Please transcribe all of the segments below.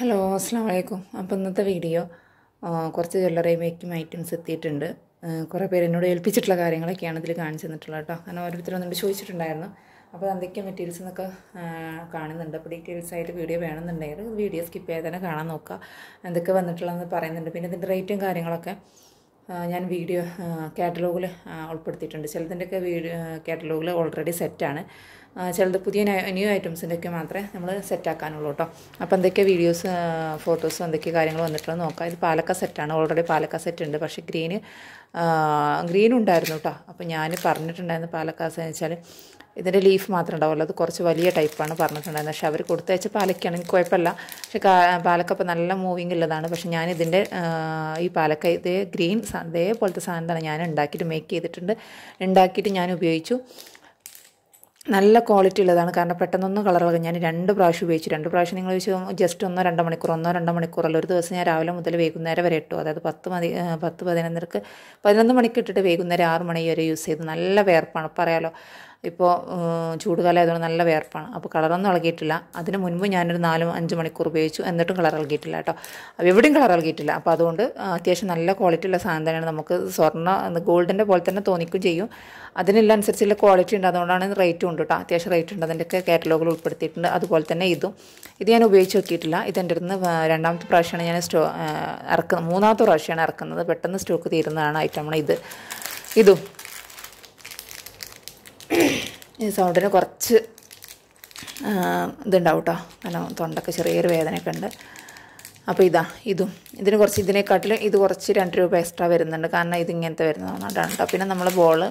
hello അസ്സാം വലൈക്കും അപ്പോൾ ഇന്നത്തെ വീഡിയോ കുറച്ച് ജ്വല്ലറി മേക്കിംഗ് ഐറ്റംസ് എത്തിയിട്ടുണ്ട് കുറേ പേര് എന്നോട് ഏൽപ്പിച്ചിട്ടുള്ള കാര്യങ്ങളൊക്കെയാണ് ഇതിൽ കാണിച്ചു തന്നിട്ടുള്ളത് കേട്ടോ കാരണം ഓരോരുത്തരും എന്നിട്ട് ചോദിച്ചിട്ടുണ്ടായിരുന്നു അപ്പോൾ എന്തൊക്കെയാണ് മെറ്റീരിയൽസ് എന്നൊക്കെ കാണുന്നുണ്ട് അപ്പോൾ ഡീറ്റെയിൽസ് ആയിട്ട് വീഡിയോ വേണമെന്നുണ്ടെങ്കിൽ വീഡിയോ സ്കിപ്പ് ചെയ്യാതെ തന്നെ കാണാൻ നോക്കുക എന്തൊക്കെ വന്നിട്ടുള്ളതെന്ന് പറയുന്നുണ്ട് പിന്നെ ഇതിൻ്റെ റേറ്റും കാര്യങ്ങളൊക്കെ ഞാൻ വീഡിയോ കാറ്റലോഗിൽ ഉൾപ്പെടുത്തിയിട്ടുണ്ട് ചിലതിൻ്റെയൊക്കെ വീഡിയോ കാറ്റലോഗിൽ ഓൾറെഡി സെറ്റാണ് ചിലത് പുതിയ ന്യൂ ഐറ്റംസിൻ്റെയൊക്കെ മാത്രമേ നമ്മൾ സെറ്റാക്കാനുള്ളൂ കേട്ടോ അപ്പോൾ എന്തൊക്കെ വീഡിയോസ് ഫോട്ടോസും എന്തൊക്കെ കാര്യങ്ങൾ വന്നിട്ടുണ്ടെന്ന് നോക്കാം ഇത് പാലക്ക സെറ്റാണ് ഓൾറെഡി പാലക്ക സെറ്റ് ഉണ്ട് പക്ഷേ ഗ്രീന് ഗ്രീൻ ഉണ്ടായിരുന്നു കേട്ടോ അപ്പോൾ ഞാൻ പറഞ്ഞിട്ടുണ്ടായിരുന്നു പാലക്ക എന്ന് വെച്ചാൽ ഇതിൻ്റെ ലീഫ് മാത്രം ഉണ്ടാവുള്ളൂ അത് കുറച്ച് വലിയ ടൈപ്പാണ് പറഞ്ഞിട്ടുണ്ടായിരുന്നത് പക്ഷേ അവർ കൊടുത്തയച്ച പാലക്കാണെങ്കിൽ കുഴപ്പമില്ല പക്ഷേ പാലക്ക ഇപ്പോൾ നല്ല മൂവിങ് ഉള്ളതാണ് പക്ഷേ ഞാൻ ഇതിൻ്റെ ഈ പാലക്ക ഇതേ ഗ്രീൻ ഇതേപോലത്തെ സാധനം തന്നെ ഞാൻ ഉണ്ടാക്കിയിട്ട് മേക്ക് ചെയ്തിട്ടുണ്ട് ഉണ്ടാക്കിയിട്ട് ഞാൻ ഉപയോഗിച്ചു നല്ല ക്വാളിറ്റി ഉള്ളതാണ് കാരണം പെട്ടെന്നൊന്നും കളറിളകും ഞാൻ രണ്ട് പ്രാവശ്യം ഉപയോഗിച്ചു രണ്ട് പ്രാവശ്യം നിങ്ങൾ ചോദിച്ചു ജസ്റ്റ് ഒന്നോ രണ്ടോ മണിക്കൂർ ഒന്നോ രണ്ടോ മണിക്കൂറല്ല ഒരു ദിവസം ഞാൻ രാവിലെ മുതൽ വൈകുന്നേരം വരെ ഇട്ടു അതായത് പത്ത് മതി പത്ത് പതിനൊന്നരക്ക് പതിനൊന്ന് മണിക്ക് ഇട്ടിട്ട് വൈകുന്നേരം ആറ് മണി വരെ യൂസ് ചെയ്തു നല്ല വേർപ്പാണ് പറയാലോ ഇപ്പോൾ ചൂടുകാലം ആയതുകൊണ്ട് നല്ല വേർപ്പാണ് അപ്പോൾ കളറൊന്നും ഇളകിയിട്ടില്ല അതിന് മുൻപ് ഞാനൊരു നാലും അഞ്ച് മണിക്കൂർ ഉപയോഗിച്ചു എന്നിട്ടും കളർ ഇളകിയിട്ടില്ല കേട്ടോ എവിടെയും കളർ ഇളകിയിട്ടില്ല അപ്പോൾ അതുകൊണ്ട് അത്യാവശ്യം നല്ല ക്വാളിറ്റി ഉള്ള സാധനം തന്നെയാണ് നമുക്ക് സ്വർണ്ണ ഗോൾഡിൻ്റെ പോലെ തന്നെ തോന്നിക്കും ചെയ്യും അതിനെല്ലാം അനുസരിച്ചുള്ള ക്വാളിറ്റി ഉണ്ട് അതുകൊണ്ടാണ് റേറ്റും ഉണ്ട് കേട്ടോ അത്യാവശ്യം റേറ്റ് ഉണ്ട് അതിൻ്റെയൊക്കെ കാറ്റലോഗിൽ ഉൾപ്പെടുത്തിയിട്ടുണ്ട് അതുപോലെ തന്നെ ഇതും ഇത് ഞാൻ ഉപയോഗിച്ച് നോക്കിയിട്ടില്ല ഇതെൻ്റെ അടുത്ത് രണ്ടാമത്തെ പ്രാവശ്യമാണ് ഞാൻ സ്റ്റോ ഇറക്കുന്നത് മൂന്നാമത്തെ പ്രാവശ്യമാണ് ഇറക്കുന്നത് പെട്ടെന്ന് സ്റ്റോക്ക് തീരുന്നതാണ് ഐറ്റമാണ് ഇത് ഇതും ഈ സൗണ്ടിന് കുറച്ച് ഇതുണ്ടാവും കേട്ടോ കാരണം തൊണ്ടൊക്കെ ചെറിയൊരു വേദനയൊക്കെ ഉണ്ട് അപ്പോൾ ഇതാ ഇതും ഇതിന് കുറച്ച് ഇതിനെക്കാട്ടിലും ഇത് കുറച്ച് രണ്ട് രൂപ എക്സ്ട്രാ വരുന്നുണ്ട് കാരണം ഇതിങ്ങനത്തെ വരുന്നതാണ് കേട്ടോ പിന്നെ നമ്മൾ ബോൾ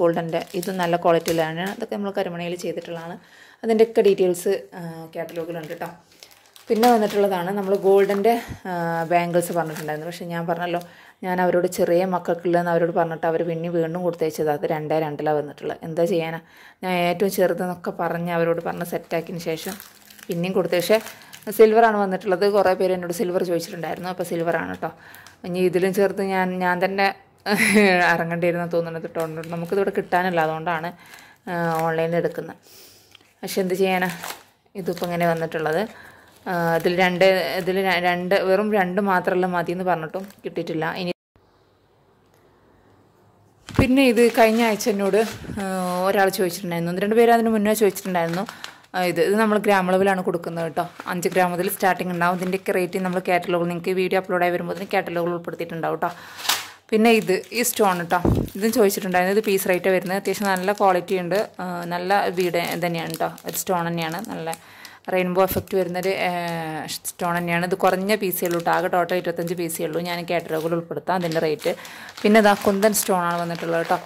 ഗോൾഡൻ്റെ ഇത് നല്ല ക്വാളിറ്റിയിലാണ് അതൊക്കെ നമ്മൾ കരുമണയിൽ ചെയ്തിട്ടുള്ളതാണ് അതിൻ്റെയൊക്കെ ഡീറ്റെയിൽസ് കാറ്റലോഗിലുണ്ട് കേട്ടോ പിന്നെ വന്നിട്ടുള്ളതാണ് നമ്മൾ ഗോൾഡൻ്റെ ബാംഗിൾസ് പറഞ്ഞിട്ടുണ്ടായിരുന്നു പക്ഷേ ഞാൻ പറഞ്ഞല്ലോ ഞാൻ അവരോട് ചെറിയ മക്കൾക്കുള്ളതെന്ന് അവരോട് പറഞ്ഞിട്ട് അവർ പിന്നെ വീണ്ടും കൊടുത്തയച്ചത് അത് രണ്ടേ രണ്ടിലാണ് വന്നിട്ടുള്ളത് എന്താ ചെയ്യാനാ ഞാൻ ഏറ്റവും ചെറുതെന്നൊക്കെ പറഞ്ഞ് അവരോട് പറഞ്ഞ് സെറ്റാക്കിയതിന് ശേഷം പിന്നെയും കൊടുത്തു പക്ഷേ സിൽവറാണ് വന്നിട്ടുള്ളത് കുറേ പേര് എന്നോട് സിൽവർ ചോദിച്ചിട്ടുണ്ടായിരുന്നു അപ്പോൾ സിൽവറാണ് കേട്ടോ ഇനി ഇതിലും ചേർത്ത് ഞാൻ ഞാൻ തന്നെ ഇറങ്ങേണ്ടിയിരുന്ന തോന്നുന്നത് കേട്ടോ നമുക്കിതിവിടെ കിട്ടാനില്ല അതുകൊണ്ടാണ് ഓൺലൈനിൽ എടുക്കുന്നത് പക്ഷെ എന്ത് ചെയ്യാനാ ഇതിപ്പോൾ ഇങ്ങനെ വന്നിട്ടുള്ളത് അതിൽ രണ്ട് ഇതിൽ രണ്ട് വെറും രണ്ട് മാത്രമല്ല മതി എന്ന് പറഞ്ഞിട്ടും കിട്ടിയിട്ടില്ല ഇനി പിന്നെ ഇത് കഴിഞ്ഞ ആഴ്ച എന്നോട് ഒരാൾ ചോദിച്ചിട്ടുണ്ടായിരുന്നു ഒന്ന് രണ്ട് പേര് അതിന് മുന്നേ ചോദിച്ചിട്ടുണ്ടായിരുന്നു ഇത് ഇത് നമ്മൾ ഗ്രാം ലെവലാണ് കൊടുക്കുന്നത് കേട്ടോ അഞ്ച് ഗ്രാം മുതൽ സ്റ്റാർട്ടിംഗ് ഉണ്ടാവും ഇതിൻ്റെയൊക്കെ റേറ്റ് നമ്മൾ കാറ്റലോഗ് നിങ്ങൾക്ക് വീഡിയോ അപ്ലോഡായി വരുമ്പോൾ കാറ്റലോഗിൽ ഉൾപ്പെടുത്തിയിട്ടുണ്ടാവും കേട്ടോ പിന്നെ ഇത് ഈ സ്റ്റോൺ കേട്ടോ ഇതും ചോദിച്ചിട്ടുണ്ടായിരുന്നു ഇത് പീസ് റേറ്റ് വരുന്നത് അത്യാവശ്യം നല്ല ക്വാളിറ്റി ഉണ്ട് നല്ല വീട് തന്നെയാണ് കേട്ടോ സ്റ്റോൺ തന്നെയാണ് നല്ല റെയിൻബോ എഫക്റ്റ് വരുന്നൊരു സ്റ്റോൺ തന്നെയാണ് ഇത് കുറഞ്ഞ സി ഉള്ളൂ ആകെ ടോട്ടൽ ഇരുപത്തഞ്ച് സി ഉള്ളൂ ഞാൻ കാറ്റലോഗിൽ ഉൾപ്പെടുത്താം അതിൻ്റെ റേറ്റ് പിന്നെ ഇതാ കുന്തൻ സ്റ്റോണാണ് വന്നിട്ടുള്ളത് കേട്ടോ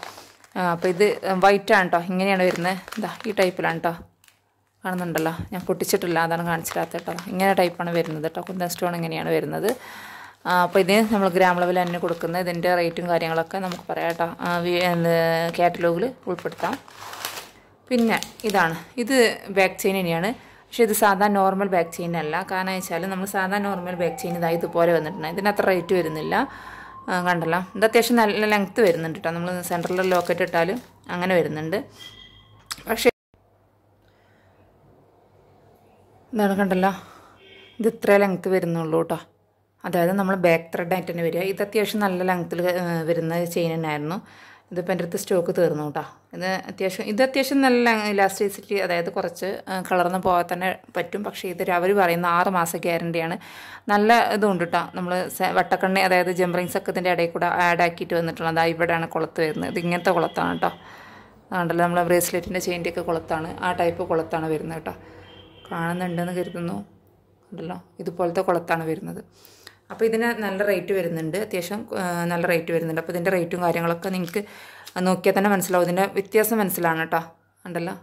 അപ്പോൾ ഇത് വൈറ്റ് ആണ് കേട്ടോ ഇങ്ങനെയാണ് വരുന്നത് ഇതാ ഈ ടൈപ്പിലാണ് കേട്ടോ കാണുന്നുണ്ടല്ലോ ഞാൻ പൊട്ടിച്ചിട്ടില്ല അതാണ് കാണിച്ചില്ലാത്ത കേട്ടോ ഇങ്ങനെ ടൈപ്പാണ് വരുന്നത് കേട്ടോ കുന്തൻ സ്റ്റോൺ ഇങ്ങനെയാണ് വരുന്നത് അപ്പോൾ ഇതിന് നമ്മൾ ഗ്രാം ലെവൽ തന്നെ കൊടുക്കുന്നത് ഇതിൻ്റെ റേറ്റും കാര്യങ്ങളൊക്കെ നമുക്ക് പറയാം കേട്ടോ കാറ്റലോഗിൽ ഉൾപ്പെടുത്താം പിന്നെ ഇതാണ് ഇത് ബാക്ക് ചെയിൻ തന്നെയാണ് പക്ഷേ ഇത് സാധാ നോർമൽ ബാക്ക് ചെയിൻ അല്ല കാരണം വെച്ചാൽ നമ്മൾ സാധാ നോർമൽ ബാക്ക് ചെയിൻ ഇതായി ഇതുപോലെ വന്നിട്ടുണ്ട് ഇതിന് അത്ര റേറ്റ് വരുന്നില്ല കണ്ടല്ലോ ഇത് അത്യാവശ്യം നല്ല ലെങ്ത്ത് വരുന്നുണ്ട് കേട്ടോ നമ്മൾ സെൻറ്ററിൽ ലോക്കറ്റ് ഇട്ടാൽ അങ്ങനെ വരുന്നുണ്ട് പക്ഷേ എന്താണ് കണ്ടല്ലോ ഇത് ഇത്ര ലെങ്ത്ത് വരുന്നുള്ളൂ കേട്ടോ അതായത് നമ്മൾ ബാക്ക് ത്രെഡ് ആയിട്ട് തന്നെ വരിക ഇത് അത്യാവശ്യം നല്ല ലെങ്ത്തിൽ വരുന്ന ചെയിൻ തന്നെയായിരുന്നു ഇതിപ്പോൾ എൻ്റെ അടുത്ത് സ്റ്റോക്ക് തീർന്നു കേട്ടോ ഇത് അത്യാവശ്യം ഇത് അത്യാവശ്യം നല്ല ഇലാസ്റ്റിസിറ്റി അതായത് കുറച്ച് കളർന്ന് പോകാൻ തന്നെ പറ്റും പക്ഷേ ഇതൊരു അവർ പറയുന്ന ആറ് മാസ ഗ്യാരണ്ടിയാണ് നല്ല ഇതുണ്ട് കേട്ടോ നമ്മൾ വട്ടക്കണ്ണി അതായത് ജംറിങ്സ് ഒക്കെ ഇതിൻ്റെ ഇടയിൽ കൂടെ ആഡ് ആക്കിയിട്ട് വന്നിട്ടുള്ളത് അതാ ഇവിടെയാണ് കുളത്ത് വരുന്നത് ഇത് ഇങ്ങനത്തെ കുളത്താണ് കേട്ടോ അതുണ്ടല്ലോ നമ്മളെ ബ്രേസ്ലെറ്റിൻ്റെ ഒക്കെ കുളത്താണ് ആ ടൈപ്പ് കുളത്താണ് വരുന്നത് കേട്ടോ കാണുന്നുണ്ടെന്ന് കരുതുന്നു ഉണ്ടല്ലോ ഇതുപോലത്തെ കുളത്താണ് വരുന്നത് അപ്പോൾ ഇതിന് നല്ല റേറ്റ് വരുന്നുണ്ട് അത്യാവശ്യം നല്ല റേറ്റ് വരുന്നുണ്ട് അപ്പോൾ ഇതിൻ്റെ റേറ്റും കാര്യങ്ങളൊക്കെ നിങ്ങൾക്ക് നോക്കിയാൽ തന്നെ മനസ്സിലാവും ഇതിൻ്റെ വ്യത്യാസം മനസ്സിലാണ് കേട്ടോ ഉണ്ടല്ലോ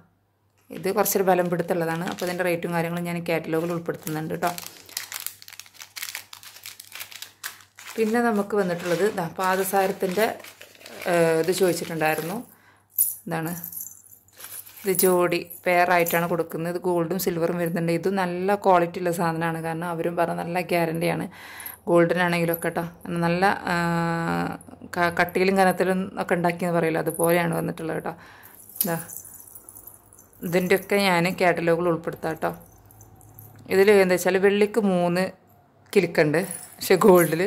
ഇത് കുറച്ചൊരു ബലം പിടുത്തുള്ളതാണ് അപ്പോൾ ഇതിൻ്റെ റേറ്റും കാര്യങ്ങളും ഞാൻ കാറ്റലോഗിൽ ഉൾപ്പെടുത്തുന്നുണ്ട് കേട്ടോ പിന്നെ നമുക്ക് വന്നിട്ടുള്ളത് പാദസാരത്തിൻ്റെ ഇത് ചോദിച്ചിട്ടുണ്ടായിരുന്നു എന്താണ് ഇത് ജോഡി പെയറായിട്ടാണ് കൊടുക്കുന്നത് ഇത് ഗോൾഡും സിൽവറും വരുന്നുണ്ട് ഇത് നല്ല ക്വാളിറ്റി ഉള്ള സാധനമാണ് കാരണം അവരും പറഞ്ഞ നല്ല ഗ്യാരൻ്റിയാണ് ഗോൾഡൻ ഒക്കെ കേട്ടോ നല്ല കട്ടിയിലും കനത്തിലും ഒക്കെ ഉണ്ടാക്കിയെന്ന് പറയില്ല അതുപോലെയാണ് വന്നിട്ടുള്ളത് കേട്ടോ ഇതാ ഇതിൻ്റെയൊക്കെ ഞാൻ കാറ്റലോഗിൽ ഉൾപ്പെടുത്താം കേട്ടോ ഇതിൽ എന്താ വെച്ചാൽ വെള്ളിക്ക് മൂന്ന് കിലുക്കുണ്ട് പക്ഷെ ഗോൾഡിൽ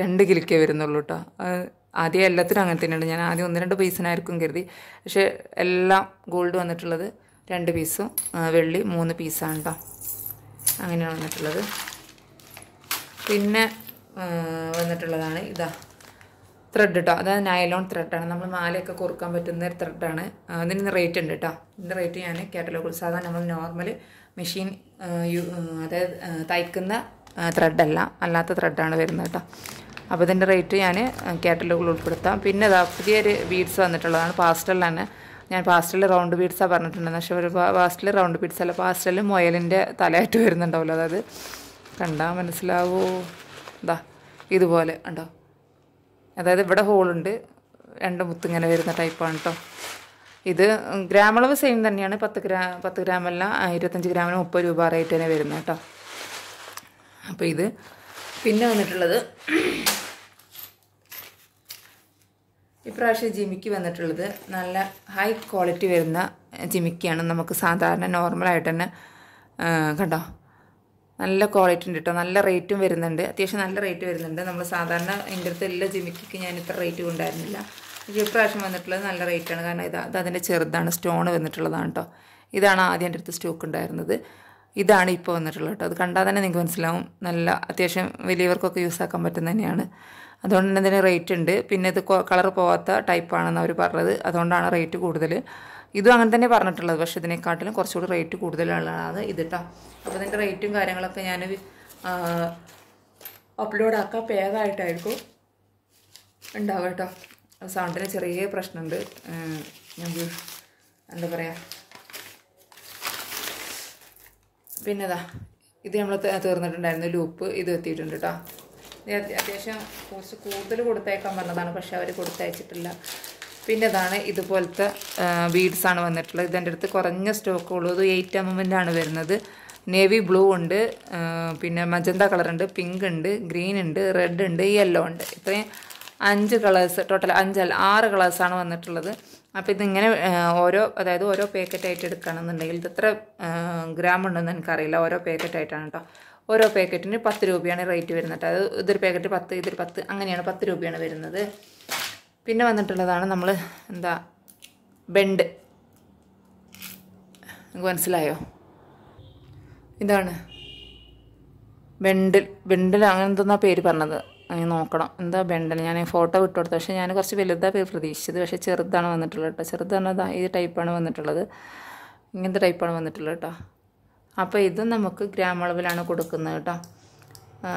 രണ്ട് കിലുക്കേ വരുന്നുള്ളൂ കേട്ടോ ആദ്യം എല്ലാത്തിനും അങ്ങനെ തന്നെയുണ്ട് ഞാൻ ആദ്യം ഒന്ന് രണ്ട് പീസിനായിരിക്കും കരുതി പക്ഷേ എല്ലാം ഗോൾഡ് വന്നിട്ടുള്ളത് രണ്ട് പീസും വെള്ളി മൂന്ന് പീസാണ് കേട്ടോ അങ്ങനെയാണ് വന്നിട്ടുള്ളത് പിന്നെ വന്നിട്ടുള്ളതാണ് ഇതാ ത്രെഡ് കേട്ടോ അതായത് നൈലോൺ ത്രെഡാണ് നമ്മൾ മാലയൊക്കെ കുറുക്കാൻ പറ്റുന്ന ഒരു ത്രെഡാണ് അതിന് റേറ്റ് ഉണ്ട് കേട്ടോ ഇതിൻ്റെ റേറ്റ് ഞാൻ കാറ്റലോഗിൽ സാധാരണ നമ്മൾ നോർമൽ മെഷീൻ അതായത് തയ്ക്കുന്ന ത്രെഡല്ല അല്ലാത്ത ത്രെഡാണ് വരുന്നത് കേട്ടോ അപ്പോൾ ഇതിൻ്റെ റേറ്റ് ഞാൻ കാറ്റലോഗിൽ ഉൾപ്പെടുത്താം പിന്നെ ഇതാ പുതിയൊരു ബീഡ്സ് വന്നിട്ടുള്ളതാണ് പാസ്റ്റൽ ഞാൻ പാസ്റ്റൽ റൗണ്ട് ബീഡ്സാണ് പറഞ്ഞിട്ടുണ്ടെന്ന് പക്ഷേ ഒരു പാസ്റ്റലിൽ റൗണ്ട് ബീഡ്സ് അല്ല പാസ്റ്റൽ മൊയലിൻ്റെ തലയായിട്ട് വരുന്നുണ്ടാവുമല്ലോ അതായത് കണ്ടാൽ മനസ്സിലാവോ എന്താ ഇതുപോലെ ഉണ്ടോ അതായത് ഇവിടെ ഹോളുണ്ട് രണ്ട് മുത്തിങ്ങനെ വരുന്ന ടൈപ്പാണ് കേട്ടോ ഇത് ഗ്രാമളവ് സെയിം തന്നെയാണ് പത്ത് ഗ്രാ പത്ത് ഗ്രാമല്ല ഇരുപത്തഞ്ച് ഗ്രാമിന് മുപ്പത് രൂപ റേറ്റ് തന്നെ വരുന്നത് കേട്ടോ അപ്പോൾ ഇത് പിന്നെ വന്നിട്ടുള്ളത് ഇപ്രാവശ്യം ജിമിക്ക് വന്നിട്ടുള്ളത് നല്ല ഹൈ ക്വാളിറ്റി വരുന്ന ജിമിക്കാണ് നമുക്ക് സാധാരണ നോർമലായിട്ട് തന്നെ കണ്ടോ നല്ല ക്വാളിറ്റി ഉണ്ട് കേട്ടോ നല്ല റേറ്റും വരുന്നുണ്ട് അത്യാവശ്യം നല്ല റേറ്റ് വരുന്നുണ്ട് നമ്മൾ സാധാരണ എൻ്റെ അടുത്ത് എല്ലാ ജിമിക്കൊക്കെ ഞാൻ ഇത്ര റേറ്റ് ഉണ്ടായിരുന്നില്ല പ്രാവശ്യം വന്നിട്ടുള്ളത് നല്ല റേറ്റാണ് കാരണം ഇത് അത് അതിൻ്റെ ചെറുതാണ് സ്റ്റോൺ വന്നിട്ടുള്ളതാണ് കേട്ടോ ഇതാണ് ആദ്യം എൻ്റെ അടുത്ത് സ്റ്റോക്ക് ഉണ്ടായിരുന്നത് ഇതാണ് ഇപ്പോൾ വന്നിട്ടുള്ളത് കേട്ടോ അത് കണ്ടാൽ തന്നെ നിങ്ങൾക്ക് മനസ്സിലാവും നല്ല അത്യാവശ്യം വലിയവർക്കൊക്കെ യൂസ് ആക്കാൻ പറ്റുന്ന തന്നെയാണ് അതുകൊണ്ട് തന്നെ ഇതിന് റേറ്റ് ഉണ്ട് പിന്നെ ഇത് കളർ പോവാത്ത ടൈപ്പാണെന്ന് അവർ പറഞ്ഞത് അതുകൊണ്ടാണ് റേറ്റ് കൂടുതൽ ഇതും അങ്ങനെ തന്നെ പറഞ്ഞിട്ടുള്ളത് പക്ഷേ ഇതിനെക്കാട്ടിലും കുറച്ചുകൂടി റേറ്റ് കൂടുതലുള്ളതാണ് ഇത് കേട്ടോ അപ്പോൾ ഇതിൻ്റെ റേറ്റും കാര്യങ്ങളൊക്കെ ഞാൻ അപ്ലോഡാക്കാം പേഗായിട്ടായിരിക്കും ഉണ്ടാവുക കേട്ടോ സൗണ്ടിന് ചെറിയ പ്രശ്നമുണ്ട് ഞാൻ എന്താ പറയുക അതാ ഇത് നമ്മൾ തീർന്നിട്ടുണ്ടായിരുന്നു ലൂപ്പ് ഇത് എത്തിയിട്ടുണ്ട് കേട്ടോ അത്യാവശ്യം കുറച്ച് കൂടുതൽ കൊടുത്തേക്കാൻ പറഞ്ഞതാണ് പക്ഷെ അവർ കൊടുത്തയച്ചിട്ടില്ല പിന്നെ ഇതാണ് ഇതുപോലത്തെ ബീഡ്സാണ് വന്നിട്ടുള്ളത് ഇതെൻ്റെ അടുത്ത് കുറഞ്ഞ സ്റ്റോക്ക് ഉള്ളൂ ഇത് എയ്റ്റ് എം എമ്മിൻ്റാണ് വരുന്നത് നേവി ബ്ലൂ ഉണ്ട് പിന്നെ മജന്ത കളറുണ്ട് പിങ്ക് ഉണ്ട് ഗ്രീൻ ഉണ്ട് റെഡ് ഉണ്ട് യെല്ലോ ഉണ്ട് ഇത്രയും അഞ്ച് കളേഴ്സ് ടോട്ടൽ അഞ്ചല്ല ആറ് കളേഴ്സാണ് വന്നിട്ടുള്ളത് അപ്പോൾ ഇതിങ്ങനെ ഓരോ അതായത് ഓരോ പാക്കറ്റായിട്ട് എടുക്കുകയാണെന്നുണ്ടെങ്കിൽ ഇത് എത്ര ഗ്രാം ഉണ്ടെന്ന് എനിക്കറിയില്ല ഓരോ പാക്കറ്റായിട്ടാണ് കേട്ടോ ഓരോ പാക്കറ്റിന് പത്ത് രൂപയാണ് റേറ്റ് വരുന്നത് അതായത് ഇതൊരു പാക്കറ്റ് പത്ത് ഇതൊരു പത്ത് അങ്ങനെയാണ് പത്ത് രൂപയാണ് വരുന്നത് പിന്നെ വന്നിട്ടുള്ളതാണ് നമ്മൾ എന്താ ബെൻഡ് നിങ്ങൾക്ക് മനസ്സിലായോ ഇതാണ് ബെൻഡിൽ ബെൻഡിൽ അങ്ങനെ എന്താ പേര് പറഞ്ഞത് അങ്ങനെ നോക്കണം എന്താ ബെൻഡൽ ഞാൻ ഫോട്ടോ വിട്ടു കൊടുത്തു പക്ഷേ ഞാൻ കുറച്ച് വലുതാണ് പേര് പ്രതീക്ഷിച്ചത് പക്ഷേ ചെറുതാണ് വന്നിട്ടുള്ളത് കേട്ടോ ചെറുതാണ് പറഞ്ഞാൽ ഈ ടൈപ്പാണ് വന്നിട്ടുള്ളത് ഇങ്ങനത്തെ ടൈപ്പാണ് വന്നിട്ടുള്ളത് കേട്ടോ അപ്പോൾ ഇത് നമുക്ക് ഗ്രാം അളവിലാണ് കൊടുക്കുന്നത് കേട്ടോ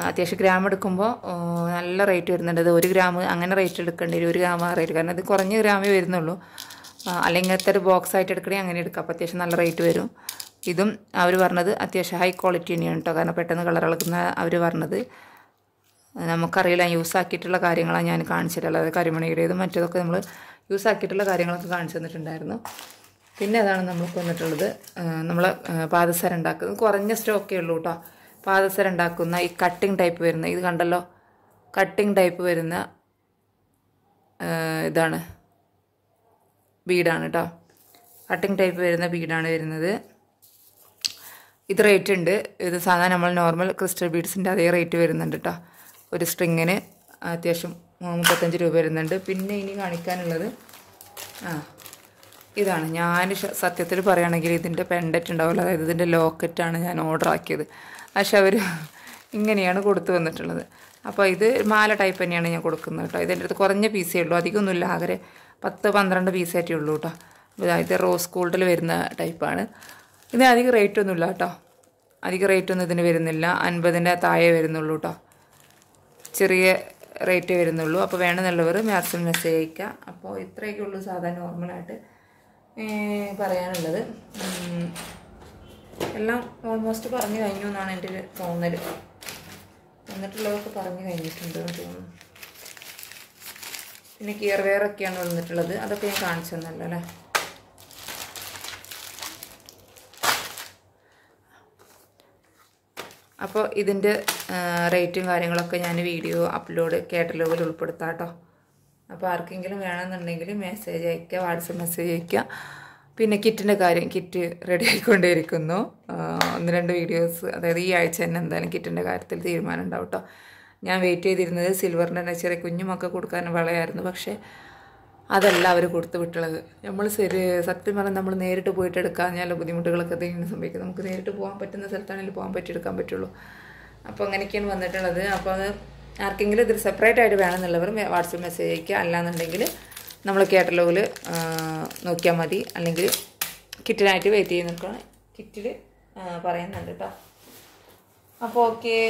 അത്യാവശ്യം ഗ്രാം എടുക്കുമ്പോൾ നല്ല റേറ്റ് വരുന്നുണ്ട് അത് ഒരു ഗ്രാം അങ്ങനെ റേറ്റ് എടുക്കേണ്ടി വരും ഒരു ഗ്രാം ആ റേറ്റ് കാരണം അത് കുറഞ്ഞ ഗ്രാമേ വരുന്നുള്ളൂ അല്ലെങ്കിൽ ഇങ്ങനത്തെ ഒരു ബോക്സ് ആയിട്ട് എടുക്കണേ അങ്ങനെ എടുക്കാം അപ്പോൾ അത്യാവശ്യം നല്ല റേറ്റ് വരും ഇതും അവർ പറഞ്ഞത് അത്യാവശ്യം ഹൈ ക്വാളിറ്റി തന്നെയാണ് കേട്ടോ കാരണം പെട്ടെന്ന് കളർ ഇളക്കുന്ന അവർ പറഞ്ഞത് നമുക്കറിയില്ല യൂസ് ആക്കിയിട്ടുള്ള കാര്യങ്ങളാണ് ഞാൻ കാണിച്ചിട്ടുള്ളത് കരിമണിയുടേതും മറ്റേതൊക്കെ നമ്മൾ യൂസ് ആക്കിയിട്ടുള്ള കാര്യങ്ങളൊക്കെ കാണിച്ചു തന്നിട്ടുണ്ടായിരുന്നു പിന്നെ അതാണ് നമ്മൾ കൊന്നിട്ടുള്ളത് നമ്മൾ പാദസാരം ഉണ്ടാക്കുന്നത് കുറഞ്ഞ സ്റ്റോക്കേ ഉള്ളൂ കേട്ടോ പാദസരം ഉണ്ടാക്കുന്ന ഈ കട്ടിംഗ് ടൈപ്പ് വരുന്ന ഇത് കണ്ടല്ലോ കട്ടിംഗ് ടൈപ്പ് വരുന്ന ഇതാണ് വീടാണ് കേട്ടോ കട്ടിംഗ് ടൈപ്പ് വരുന്ന വീടാണ് വരുന്നത് ഇത് റേറ്റ് ഉണ്ട് ഇത് സാധാരണ നമ്മൾ നോർമൽ ക്രിസ്റ്റൽ ബീഡ്സിൻ്റെ അതേ റേറ്റ് വരുന്നുണ്ട് കേട്ടോ ഒരു സ്ട്രിങ്ങിന് അത്യാവശ്യം മുപ്പത്തഞ്ച് രൂപ വരുന്നുണ്ട് പിന്നെ ഇനി കാണിക്കാനുള്ളത് ആ ഇതാണ് ഞാൻ സത്യത്തിൽ പറയുകയാണെങ്കിൽ ഇതിൻ്റെ പെൻഡറ്റ് ഉണ്ടാവില്ല അതായത് ഇതിൻ്റെ ലോക്കറ്റാണ് ഞാൻ ഓർഡർ ആക്കിയത് പക്ഷെ അവർ ഇങ്ങനെയാണ് കൊടുത്തു വന്നിട്ടുള്ളത് അപ്പോൾ ഇത് മാല ടൈപ്പ് തന്നെയാണ് ഞാൻ കൊടുക്കുന്നത് കേട്ടോ ഇതിൻ്റെ അടുത്ത് കുറഞ്ഞ പീസേ ഉള്ളൂ അധികമൊന്നുമില്ല ആകെ പത്ത് പന്ത്രണ്ട് പീസായിട്ടേ ഉള്ളൂ കേട്ടോ ഇത് റോസ് ഗോൾഡിൽ വരുന്ന ടൈപ്പാണ് ഇതിന് അധികം റേറ്റൊന്നുമില്ല കേട്ടോ അധികം റേറ്റൊന്നും ഇതിന് വരുന്നില്ല അൻപതിൻ്റെ താഴെ വരുന്നുള്ളൂ കേട്ടോ ചെറിയ റേറ്റ് വരുന്നുള്ളൂ അപ്പോൾ വേണമെന്നുള്ളവർ മാക്സിമം മെസ്സേജ് അയക്കുക അപ്പോൾ ഇത്രയൊക്കെ ഉള്ളൂ സാധാരണ നോർമലായിട്ട് പറയാനുള്ളത് എല്ലാം ഓൾമോസ്റ്റ് പറഞ്ഞു കഴിഞ്ഞു എന്നാണ് എൻ്റെ ഒരു തോന്നൽ വന്നിട്ടുള്ളവർക്ക് പറഞ്ഞു കഴിഞ്ഞിട്ടുണ്ട് തോന്നുന്നു പിന്നെ ഗിയർ വെയറൊക്കെയാണ് വന്നിട്ടുള്ളത് അതൊക്കെ ഞാൻ കാണിച്ചു തന്നല്ലോ അല്ലേ അപ്പോൾ ഇതിൻ്റെ റേറ്റും കാര്യങ്ങളൊക്കെ ഞാൻ വീഡിയോ അപ്ലോഡ് കാറ്റലോഗിൽ ഉൾപ്പെടുത്താം കേട്ടോ അപ്പോൾ ആർക്കെങ്കിലും വേണമെന്നുണ്ടെങ്കിൽ മെസ്സേജ് അയയ്ക്കുക വാട്സപ്പ് മെസ്സേജ് അയയ്ക്കുക പിന്നെ കിറ്റിൻ്റെ കാര്യം കിറ്റ് റെഡി ആയിക്കൊണ്ടേയിരിക്കുന്നു ഒന്ന് രണ്ട് വീഡിയോസ് അതായത് ഈ ആഴ്ച തന്നെ എന്തായാലും കിറ്റിൻ്റെ കാര്യത്തിൽ തീരുമാനം ഉണ്ടാവും കേട്ടോ ഞാൻ വെയിറ്റ് ചെയ്തിരുന്നത് സിൽവറിൻ്റെ തന്നെ ചെറിയ കുഞ്ഞുമൊക്കെ കൊടുക്കാൻ വളയായിരുന്നു പക്ഷേ അതല്ല അവർ കൊടുത്തു വിട്ടുള്ളത് നമ്മൾ ശരി സത്യം പറഞ്ഞാൽ നമ്മൾ നേരിട്ട് പോയിട്ട് എടുക്കാഞ്ഞാൽ ബുദ്ധിമുട്ടുകളൊക്കെ ഇതിങ്ങനെ സംഭവിക്കുന്നത് നമുക്ക് നേരിട്ട് പോകാൻ പറ്റുന്ന സ്ഥലത്താണെങ്കിൽ പോകാൻ എടുക്കാൻ പറ്റുള്ളൂ അപ്പോൾ അങ്ങനെയൊക്കെയാണ് വന്നിട്ടുള്ളത് അപ്പോൾ അത് ആർക്കെങ്കിലും ഇതിൽ സെപ്പറേറ്റ് ആയിട്ട് വേണമെന്നുള്ളവർ വാട്സപ്പ് മെസ്സേജ് അയക്കുക അല്ലാന്നുണ്ടെങ്കിൽ നമ്മൾ കാറ്റലോഗിൽ നോക്കിയാൽ മതി അല്ലെങ്കിൽ കിറ്റിനായിട്ട് വെയിറ്റ് നിൽക്കണം കിറ്റിൽ പറയുന്നുണ്ട് കേട്ടോ അപ്പോൾ ഓക്കെ